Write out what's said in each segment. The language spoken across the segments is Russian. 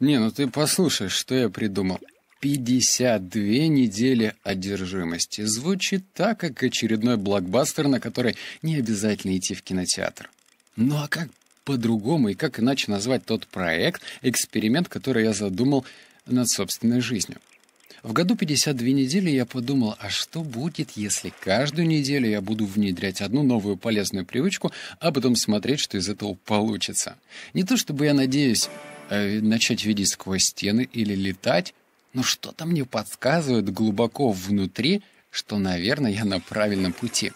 Не, ну ты послушай, что я придумал. 52 недели одержимости. Звучит так, как очередной блокбастер, на который не обязательно идти в кинотеатр. Ну а как по-другому и как иначе назвать тот проект, эксперимент, который я задумал над собственной жизнью? В году 52 недели я подумал, а что будет, если каждую неделю я буду внедрять одну новую полезную привычку, а потом смотреть, что из этого получится. Не то чтобы я надеюсь Э, начать видеть сквозь стены или летать, но что-то мне подсказывает глубоко внутри, что, наверное, я на правильном пути.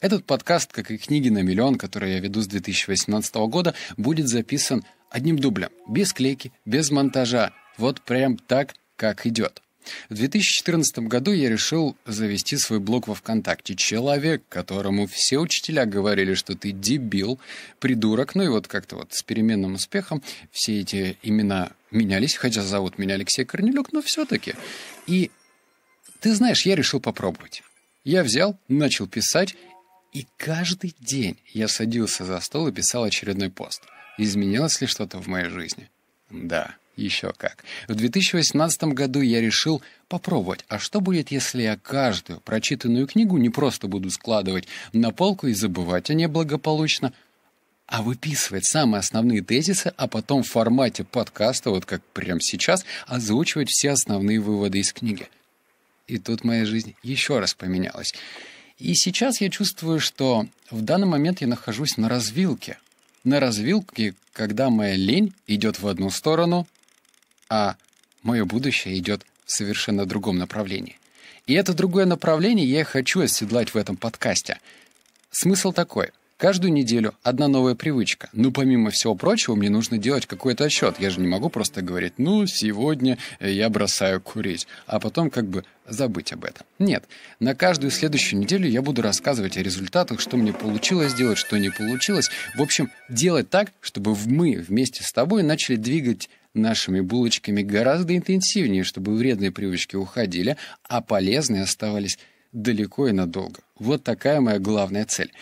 Этот подкаст, как и книги на миллион, которые я веду с 2018 года, будет записан одним дублем, без клейки, без монтажа, вот прям так, как идет. В 2014 году я решил завести свой блог во ВКонтакте. Человек, которому все учителя говорили, что ты дебил, придурок. Ну и вот как-то вот с переменным успехом все эти имена менялись, хотя зовут меня Алексей Корнелюк, но все-таки. И ты знаешь, я решил попробовать. Я взял, начал писать, и каждый день я садился за стол и писал очередной пост. Изменилось ли что-то в моей жизни? Да. Еще как. В 2018 году я решил попробовать, а что будет, если я каждую прочитанную книгу не просто буду складывать на полку и забывать о ней благополучно, а выписывать самые основные тезисы, а потом в формате подкаста, вот как прямо сейчас, озвучивать все основные выводы из книги. И тут моя жизнь еще раз поменялась. И сейчас я чувствую, что в данный момент я нахожусь на развилке. На развилке, когда моя лень идет в одну сторону, а мое будущее идет в совершенно другом направлении. И это другое направление я хочу оседлать в этом подкасте. Смысл такой. Каждую неделю одна новая привычка. Ну, помимо всего прочего, мне нужно делать какой-то отчет Я же не могу просто говорить, ну, сегодня э, я бросаю курить, а потом как бы забыть об этом. Нет, на каждую следующую неделю я буду рассказывать о результатах, что мне получилось сделать, что не получилось. В общем, делать так, чтобы мы вместе с тобой начали двигать нашими булочками гораздо интенсивнее, чтобы вредные привычки уходили, а полезные оставались далеко и надолго. Вот такая моя главная цель.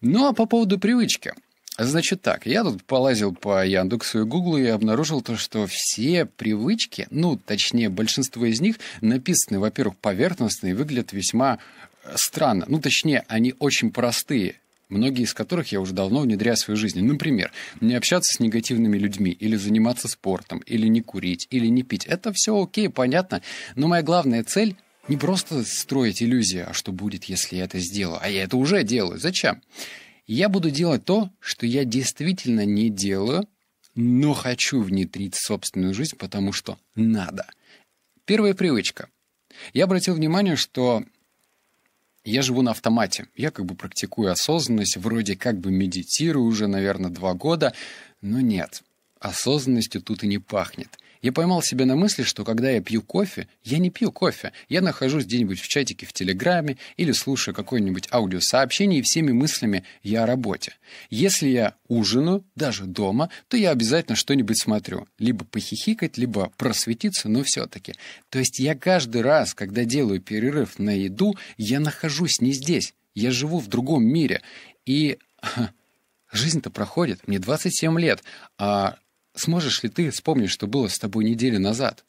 Ну а по поводу привычки. Значит так, я тут полазил по Яндексу и Гуглу и обнаружил то, что все привычки, ну, точнее, большинство из них написаны, во-первых, поверхностно и выглядят весьма э, странно. Ну, точнее, они очень простые многие из которых я уже давно внедряю в свою жизнь. Ну, например, не общаться с негативными людьми, или заниматься спортом, или не курить, или не пить. Это все окей, понятно, но моя главная цель – не просто строить иллюзию, а что будет, если я это сделаю, а я это уже делаю, зачем? Я буду делать то, что я действительно не делаю, но хочу внедрить в собственную жизнь, потому что надо. Первая привычка. Я обратил внимание, что я живу на автомате. Я как бы практикую осознанность, вроде как бы медитирую уже, наверное, два года, но нет, осознанностью тут и не пахнет. Я поймал себя на мысли, что когда я пью кофе, я не пью кофе. Я нахожусь где-нибудь в чатике в Телеграме или слушаю какое-нибудь аудиосообщение, и всеми мыслями я о работе. Если я ужину даже дома, то я обязательно что-нибудь смотрю. Либо похихикать, либо просветиться, но все-таки. То есть я каждый раз, когда делаю перерыв на еду, я нахожусь не здесь. Я живу в другом мире. И жизнь-то проходит. Мне 27 лет, а Сможешь ли ты вспомнить, что было с тобой неделю назад?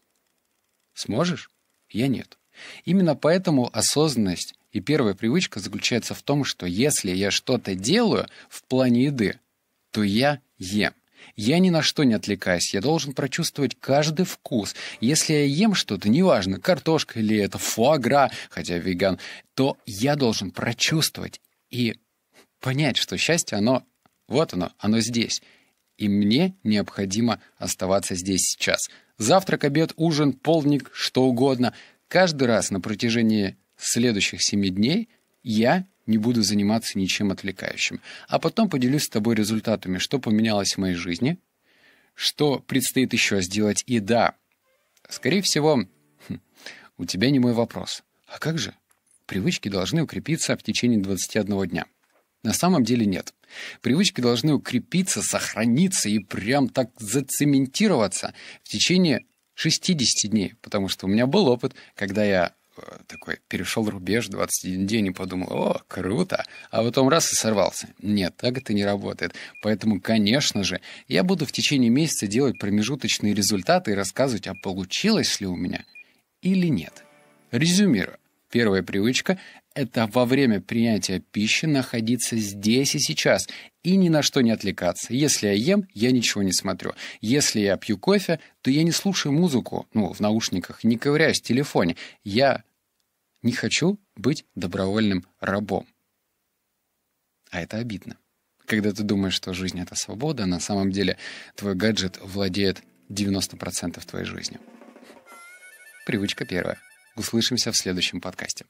Сможешь? Я нет. Именно поэтому осознанность и первая привычка заключается в том, что если я что-то делаю в плане еды, то я ем. Я ни на что не отвлекаюсь, я должен прочувствовать каждый вкус. Если я ем что-то, неважно, картошка или это фуагра, хотя веган, то я должен прочувствовать и понять, что счастье, оно вот оно, оно здесь и мне необходимо оставаться здесь сейчас. Завтрак, обед, ужин, полдник, что угодно. Каждый раз на протяжении следующих семи дней я не буду заниматься ничем отвлекающим. А потом поделюсь с тобой результатами, что поменялось в моей жизни, что предстоит еще сделать. И да, скорее всего, хм, у тебя не мой вопрос. А как же? Привычки должны укрепиться в течение 21 дня. На самом деле нет. Привычки должны укрепиться, сохраниться и прям так зацементироваться в течение 60 дней, потому что у меня был опыт, когда я э, такой перешел рубеж 21 день и подумал, о, круто, а потом раз и сорвался. Нет, так это не работает. Поэтому, конечно же, я буду в течение месяца делать промежуточные результаты и рассказывать, а получилось ли у меня или нет. Резюмирую. Первая привычка – это во время принятия пищи находиться здесь и сейчас и ни на что не отвлекаться. Если я ем, я ничего не смотрю. Если я пью кофе, то я не слушаю музыку, ну, в наушниках, не ковыряюсь в телефоне. Я не хочу быть добровольным рабом. А это обидно. Когда ты думаешь, что жизнь — это свобода, на самом деле твой гаджет владеет 90% твоей жизни. Привычка первая. Услышимся в следующем подкасте.